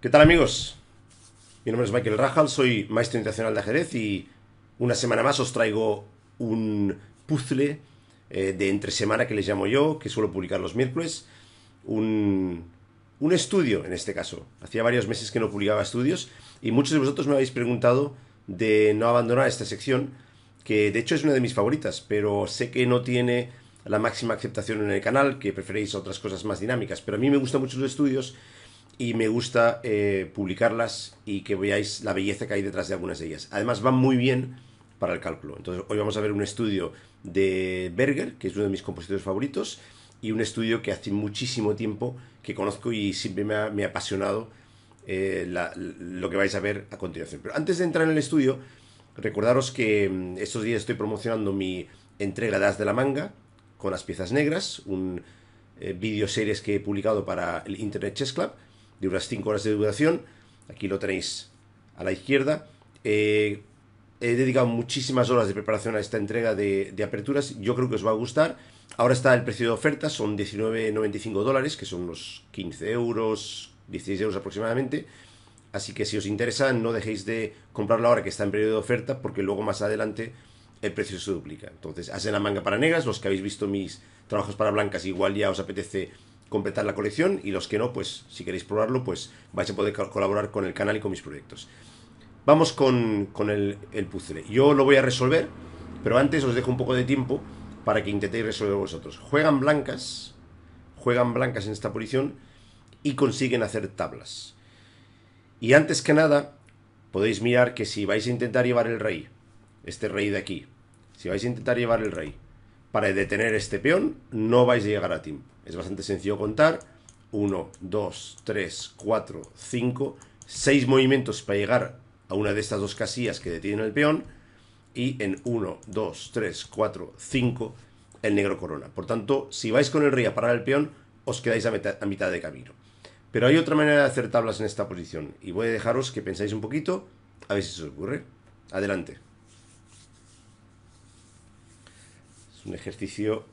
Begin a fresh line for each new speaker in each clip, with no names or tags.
¿Qué tal amigos? Mi nombre es Michael Rajal, soy maestro internacional de ajedrez y una semana más os traigo un puzzle eh, de entre semana que les llamo yo, que suelo publicar los miércoles, un, un estudio en este caso. Hacía varios meses que no publicaba estudios y muchos de vosotros me habéis preguntado de no abandonar esta sección, que de hecho es una de mis favoritas, pero sé que no tiene la máxima aceptación en el canal, que preferéis otras cosas más dinámicas, pero a mí me gustan mucho los estudios y me gusta eh, publicarlas y que veáis la belleza que hay detrás de algunas de ellas. Además, van muy bien para el cálculo. Entonces, hoy vamos a ver un estudio de Berger, que es uno de mis compositores favoritos, y un estudio que hace muchísimo tiempo que conozco y siempre me ha, apasionado eh, lo que vais a ver a continuación. Pero antes de entrar en el estudio, recordaros que mm, estos días estoy promocionando mi entrega de As de la Manga con las piezas negras, un eh, video series que he publicado para el Internet Chess Club de unas 5 horas de duración. Aquí lo tenéis a la izquierda. Eh, he dedicado muchísimas horas de preparación a esta entrega de, aperturas. Yo creo que os va a gustar. Ahora está el precio de oferta, son 19,95 dólares, que son unos 15 euros, 16 euros aproximadamente. Así que si os interesa, no dejéis de comprarlo ahora que está en periodo de oferta, porque luego más adelante el precio se duplica. Entonces, hacen la manga para negras los que habéis visto mis trabajos para blancas, igual ya os apetece completar la colección y los que no, pues si queréis probarlo, pues vais a poder colaborar con el canal y con mis proyectos. Vamos con, el, el puzzle. Yo lo voy a resolver, pero antes os dejo un poco de tiempo para que intentéis resolver vosotros. Juegan blancas, juegan blancas en esta posición y consiguen hacer tablas. Y antes que nada, podéis mirar que si vais a intentar llevar el rey, este rey de aquí, si vais a intentar llevar el rey para detener este peón, no vais a llegar a tiempo. Es bastante sencillo contar. 1, 2, 3, 4, 5, 6 movimientos para llegar a una de estas dos casillas que detienen el peón. Y en 1, 2, 3, 4, 5, el negro corona. Por tanto, si vais con el rey a parar el peón, os quedáis a, a mitad de camino. Pero hay otra manera de hacer tablas en esta posición. Y voy a dejaros que pensáis un poquito, a ver si se os ocurre. Adelante. Es un ejercicio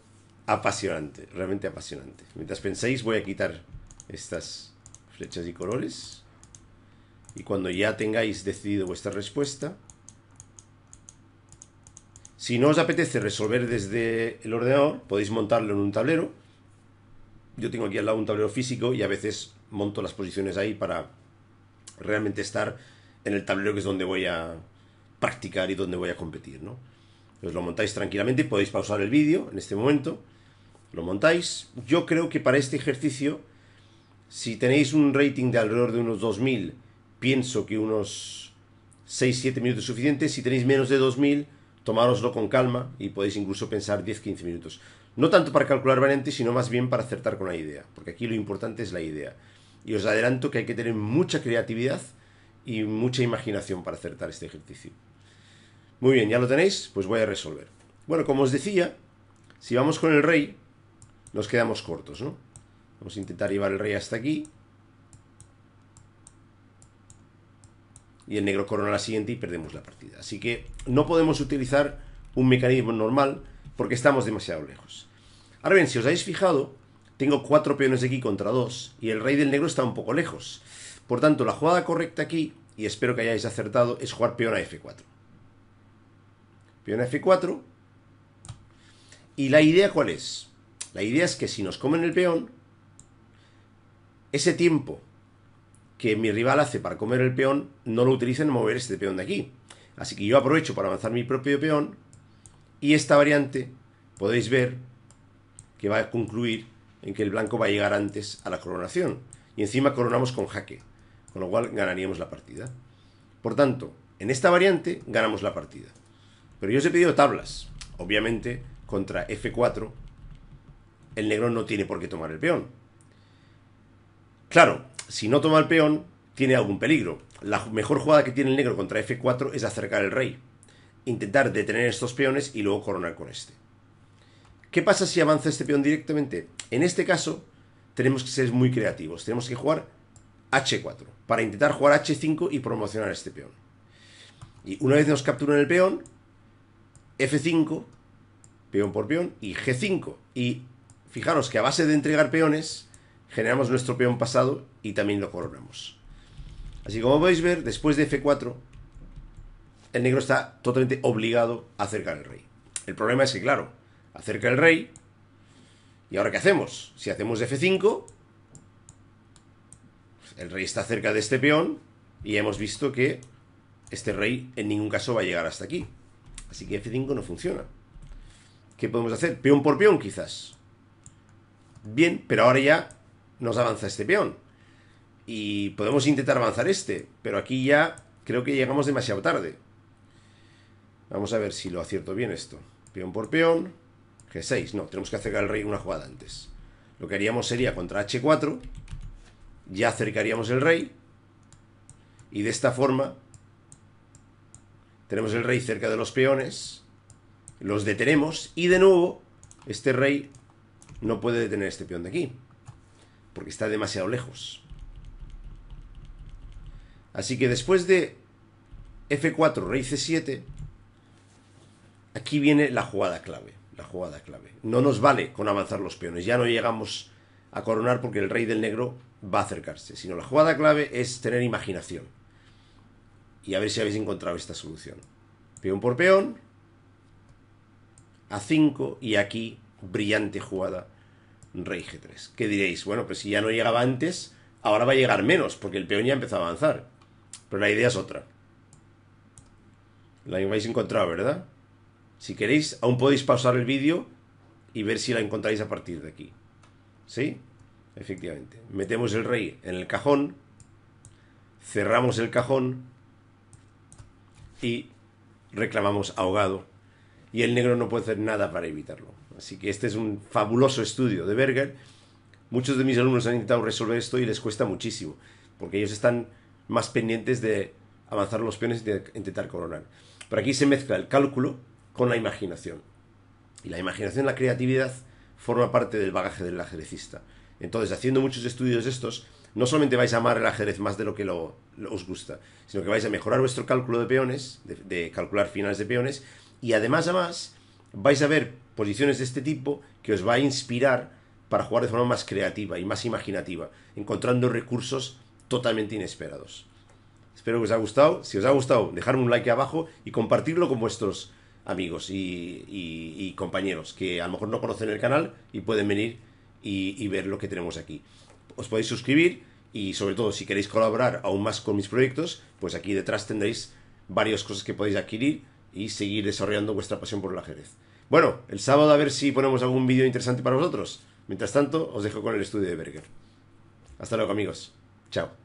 apasionante, realmente apasionante. Mientras pensáis voy a quitar estas flechas y colores. Y cuando ya tengáis decidido vuestra respuesta, si no os apetece resolver desde el ordenador, podéis montarlo en un tablero. Yo tengo aquí al lado un tablero físico y a veces monto las posiciones ahí para realmente estar en el tablero que es donde voy a practicar y donde voy a competir, ¿no? Os pues lo montáis tranquilamente y podéis pausar el vídeo en este momento lo montáis. Yo creo que para este ejercicio, si tenéis un rating de alrededor de unos 2000, pienso que unos 6-7 minutos es suficiente. Si tenéis menos de 2000, tomároslo con calma y podéis incluso pensar 10-15 minutos. No tanto para calcular variantes, sino más bien para acertar con la idea, porque aquí lo importante es la idea. Y os adelanto que hay que tener mucha creatividad y mucha imaginación para acertar este ejercicio. Muy bien, ya lo tenéis, pues voy a resolver. Bueno, como os decía, si vamos con el rey, nos quedamos cortos, ¿no? Vamos a intentar llevar el rey hasta aquí. Y el negro corona la siguiente y perdemos la partida. Así que no podemos utilizar un mecanismo normal porque estamos demasiado lejos. Ahora bien, si os habéis fijado, tengo cuatro peones de aquí contra dos y el rey del negro está un poco lejos. Por tanto, la jugada correcta aquí, y espero que hayáis acertado, es jugar peón a F4. Peón a F4. ¿Y la idea cuál es? La idea es que si nos comen el peón, ese tiempo que mi rival hace para comer el peón, no lo utilicen en mover este peón de aquí. Así que yo aprovecho para avanzar mi propio peón y esta variante podéis ver que va a concluir en que el blanco va a llegar antes a la coronación. Y encima coronamos con jaque, con lo cual ganaríamos la partida. Por tanto, en esta variante ganamos la partida. Pero yo os he pedido tablas, obviamente, contra F4 el negro no tiene por qué tomar el peón. Claro, si no toma el peón, tiene algún peligro. La mejor jugada que tiene el negro contra F4 es acercar el rey. Intentar detener estos peones y luego coronar con este. ¿Qué pasa si avanza este peón directamente? En este caso, tenemos que ser muy creativos. Tenemos que jugar H4 para intentar jugar H5 y promocionar este peón. Y una vez nos capturan el peón, F5, peón por peón, y G5. Y Fijaros que a base de entregar peones, generamos nuestro peón pasado y también lo coronamos. Así como podéis ver, después de F4, el negro está totalmente obligado a acercar el rey. El problema es que, claro, acerca el rey. ¿Y ahora qué hacemos? Si hacemos F5, el rey está cerca de este peón y hemos visto que este rey en ningún caso va a llegar hasta aquí. Así que F5 no funciona. ¿Qué podemos hacer? Peón por peón, quizás. Bien, pero ahora ya nos avanza este peón. Y podemos intentar avanzar este, pero aquí ya creo que llegamos demasiado tarde. Vamos a ver si lo acierto bien esto. Peón por peón. G6. No, tenemos que acercar al rey una jugada antes. Lo que haríamos sería contra H4. Ya acercaríamos el rey. Y de esta forma tenemos el rey cerca de los peones. Los detenemos. Y de nuevo, este rey no puede detener este peón de aquí. Porque está demasiado lejos. Así que después de F4, rey C7, aquí viene la jugada clave. La jugada clave. No nos vale con avanzar los peones. Ya no llegamos a coronar porque el rey del negro va a acercarse. Sino la jugada clave es tener imaginación. Y a ver si habéis encontrado esta solución. Peón por peón. A5 y aquí brillante jugada rey g3. ¿Qué diréis, bueno, pues si ya no llegaba antes, ahora va a llegar menos, porque el peón ya empezó a avanzar. Pero la idea es otra. La habéis encontrado, ¿verdad? Si queréis, aún podéis pausar el vídeo y ver si la encontráis a partir de aquí. ¿Sí? Efectivamente. Metemos el rey en el cajón, cerramos el cajón y reclamamos ahogado. Y el negro no puede hacer nada para evitarlo. Así que este es un fabuloso estudio de Berger. Muchos de mis alumnos han intentado resolver esto y les cuesta muchísimo, porque ellos están más pendientes de avanzar los peones y de intentar coronar. Pero aquí se mezcla el cálculo con la imaginación. Y la imaginación, la creatividad, forma parte del bagaje del ajedrecista. Entonces, haciendo muchos estudios estos, no solamente vais a amar el ajedrez más de lo que os gusta, sino que vais a mejorar vuestro cálculo de peones, de calcular finales de peones, y además, además, vais a ver posiciones de este tipo que os va a inspirar para jugar de forma más creativa y más imaginativa, encontrando recursos totalmente inesperados. Espero que os haya gustado. Si os ha gustado, dejadme un like abajo y compartirlo con vuestros amigos y, compañeros que a lo mejor no conocen el canal y pueden venir y ver lo que tenemos aquí. Os podéis suscribir y sobre todo si queréis colaborar aún más con mis proyectos, pues aquí detrás tendréis varias cosas que podéis adquirir y seguir desarrollando vuestra pasión por el ajedrez. Bueno, el sábado a ver si ponemos algún vídeo interesante para vosotros. Mientras tanto, os dejo con el estudio de Berger. Hasta luego amigos. Chao.